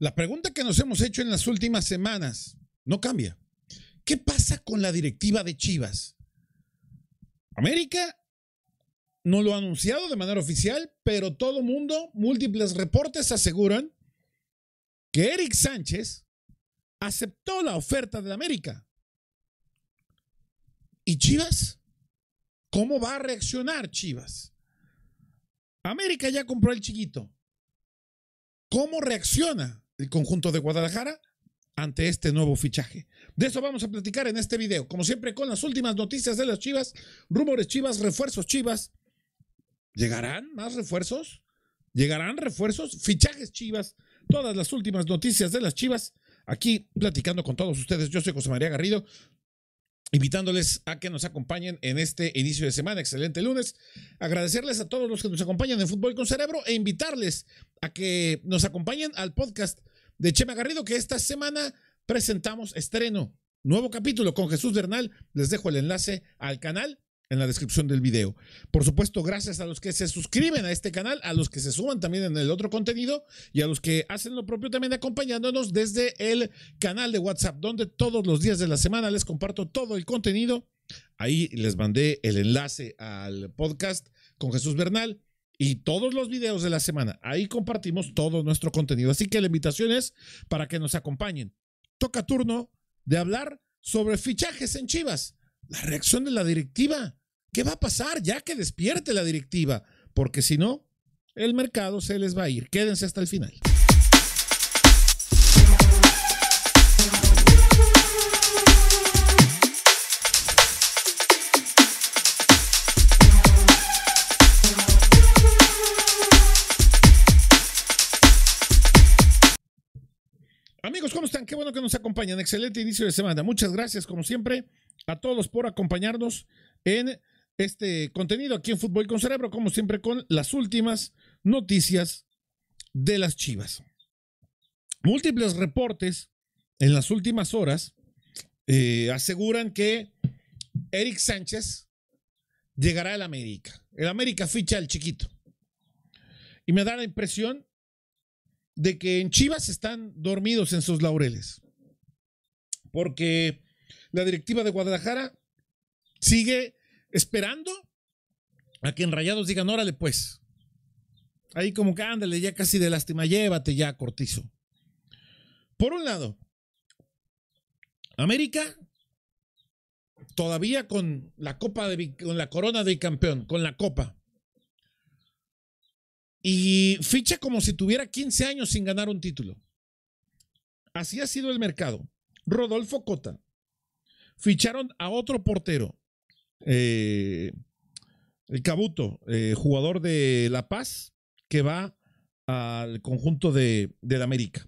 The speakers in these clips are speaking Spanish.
La pregunta que nos hemos hecho en las últimas semanas no cambia. ¿Qué pasa con la directiva de Chivas? América no lo ha anunciado de manera oficial, pero todo mundo, múltiples reportes aseguran que Eric Sánchez aceptó la oferta de América. ¿Y Chivas? ¿Cómo va a reaccionar Chivas? América ya compró el chiquito. ¿Cómo reacciona el conjunto de Guadalajara ante este nuevo fichaje. De eso vamos a platicar en este video. Como siempre, con las últimas noticias de las Chivas, rumores Chivas, refuerzos Chivas. ¿Llegarán más refuerzos? ¿Llegarán refuerzos? Fichajes Chivas. Todas las últimas noticias de las Chivas. Aquí platicando con todos ustedes. Yo soy José María Garrido invitándoles a que nos acompañen en este inicio de semana. Excelente lunes. Agradecerles a todos los que nos acompañan en Fútbol con Cerebro e invitarles a que nos acompañen al podcast de Chema Garrido, que esta semana presentamos estreno, nuevo capítulo con Jesús Bernal. Les dejo el enlace al canal en la descripción del video. Por supuesto, gracias a los que se suscriben a este canal, a los que se suman también en el otro contenido y a los que hacen lo propio también acompañándonos desde el canal de WhatsApp, donde todos los días de la semana les comparto todo el contenido. Ahí les mandé el enlace al podcast con Jesús Bernal y todos los videos de la semana. Ahí compartimos todo nuestro contenido. Así que la invitación es para que nos acompañen. Toca turno de hablar sobre fichajes en Chivas. La reacción de la directiva ¿Qué va a pasar ya que despierte la directiva? Porque si no, el mercado se les va a ir. Quédense hasta el final. Amigos, ¿cómo están? Qué bueno que nos acompañan. Excelente inicio de semana. Muchas gracias, como siempre, a todos por acompañarnos en este contenido aquí en Fútbol con Cerebro, como siempre con las últimas noticias de las Chivas. Múltiples reportes en las últimas horas eh, aseguran que Eric Sánchez llegará al América. El América ficha al chiquito. Y me da la impresión de que en Chivas están dormidos en sus laureles. Porque la directiva de Guadalajara sigue esperando a que enrayados digan, órale pues. Ahí como que ándale, ya casi de lástima, llévate ya, Cortizo. Por un lado, América todavía con la copa de, con la corona de campeón, con la copa. Y ficha como si tuviera 15 años sin ganar un título. Así ha sido el mercado. Rodolfo Cota. Ficharon a otro portero. Eh, el Cabuto, eh, jugador de La Paz, que va al conjunto de, de América.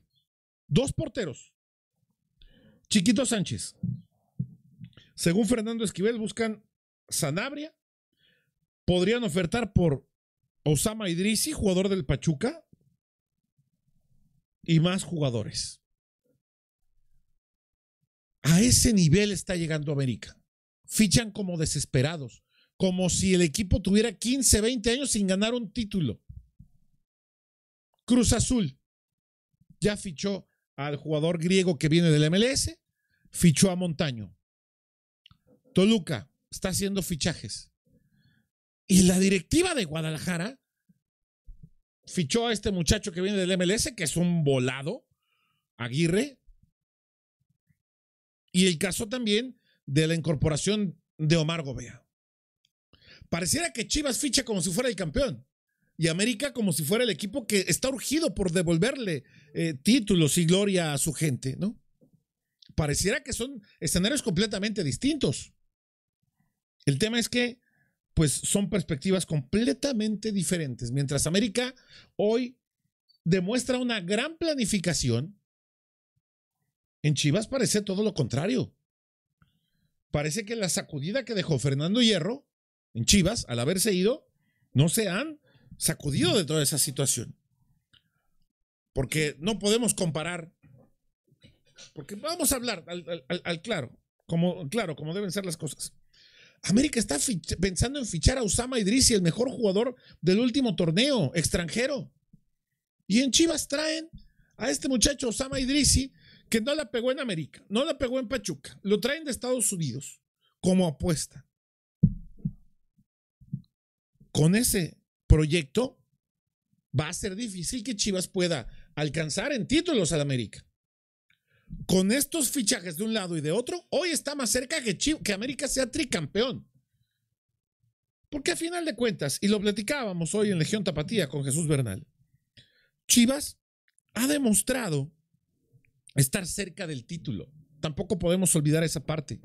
Dos porteros. Chiquito Sánchez. Según Fernando Esquivel, buscan Sanabria. Podrían ofertar por Osama Idrisi, jugador del Pachuca. Y más jugadores. A ese nivel está llegando América fichan como desesperados, como si el equipo tuviera 15, 20 años sin ganar un título. Cruz Azul ya fichó al jugador griego que viene del MLS, fichó a Montaño. Toluca está haciendo fichajes. Y la directiva de Guadalajara fichó a este muchacho que viene del MLS, que es un volado, Aguirre. Y el caso también de la incorporación de Omar Gobea. Pareciera que Chivas ficha como si fuera el campeón y América como si fuera el equipo que está urgido por devolverle eh, títulos y gloria a su gente, ¿no? Pareciera que son escenarios completamente distintos. El tema es que, pues, son perspectivas completamente diferentes. Mientras América hoy demuestra una gran planificación, en Chivas parece todo lo contrario parece que la sacudida que dejó Fernando Hierro en Chivas al haberse ido, no se han sacudido de toda esa situación. Porque no podemos comparar. Porque vamos a hablar al, claro, como, claro, como deben ser las cosas. América está pensando en fichar a Osama Idrisi, el mejor jugador del último torneo extranjero. Y en Chivas traen a este muchacho Osama Idrisi, que no la pegó en América, no la pegó en Pachuca, lo traen de Estados Unidos como apuesta. Con ese proyecto va a ser difícil que Chivas pueda alcanzar en títulos al América. Con estos fichajes de un lado y de otro, hoy está más cerca que, que América sea tricampeón. Porque a final de cuentas, y lo platicábamos hoy en Legión Tapatía con Jesús Bernal, Chivas ha demostrado estar cerca del título. Tampoco podemos olvidar esa parte.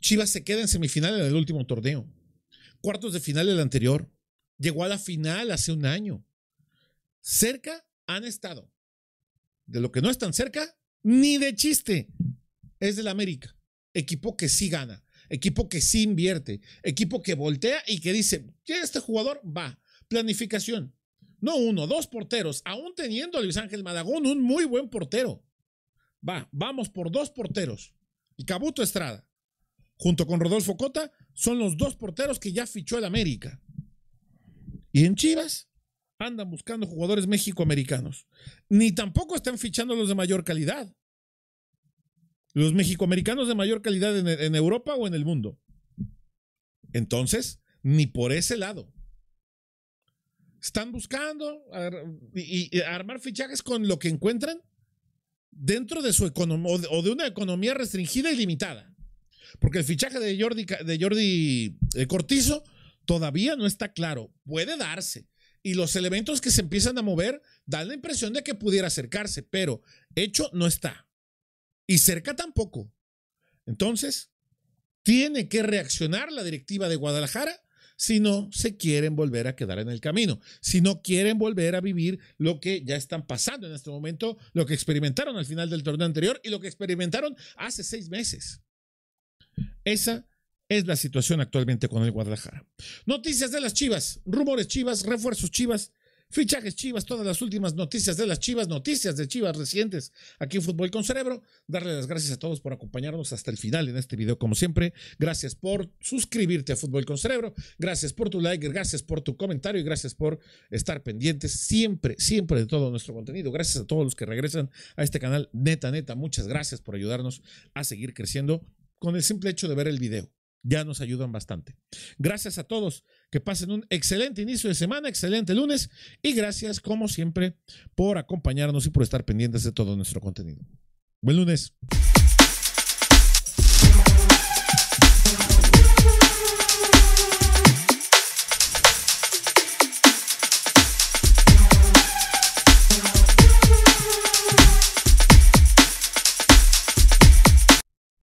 Chivas se queda en semifinales del último torneo, cuartos de final del anterior, llegó a la final hace un año. Cerca han estado. De lo que no están cerca, ni de chiste, es del América. Equipo que sí gana, equipo que sí invierte, equipo que voltea y que dice, este jugador? Va. Planificación. No uno, dos porteros, aún teniendo a Luis Ángel Madagón, un muy buen portero Va, vamos por dos porteros. Y Cabuto Estrada, junto con Rodolfo Cota, son los dos porteros que ya fichó el América. Y en Chivas andan buscando jugadores mexicoamericanos. Ni tampoco están fichando los de mayor calidad. Los mexicoamericanos de mayor calidad en, Europa o en el mundo. Entonces, ni por ese lado. Están buscando y armar fichajes con lo que encuentran dentro de su economía o de una economía restringida y limitada. Porque el fichaje de Jordi, de Jordi eh, Cortizo todavía no está claro. Puede darse. Y los elementos que se empiezan a mover dan la impresión de que pudiera acercarse, pero hecho no está. Y cerca tampoco. Entonces, tiene que reaccionar la directiva de Guadalajara si no se quieren volver a quedar en el camino, si no quieren volver a vivir lo que ya están pasando en este momento, lo que experimentaron al final del torneo anterior y lo que experimentaron hace seis meses. Esa es la situación actualmente con el Guadalajara. Noticias de las Chivas, rumores Chivas, refuerzos Chivas Fichajes Chivas, todas las últimas noticias de las Chivas, noticias de Chivas recientes aquí en Fútbol con Cerebro. Darle las gracias a todos por acompañarnos hasta el final en este video, como siempre. Gracias por suscribirte a Fútbol con Cerebro. Gracias por tu like, gracias por tu comentario y gracias por estar pendientes siempre, siempre de todo nuestro contenido. Gracias a todos los que regresan a este canal. Neta, neta, muchas gracias por ayudarnos a seguir creciendo con el simple hecho de ver el video. Ya nos ayudan bastante. Gracias a todos que pasen un excelente inicio de semana, excelente lunes y gracias como siempre por acompañarnos y por estar pendientes de todo nuestro contenido. Buen lunes.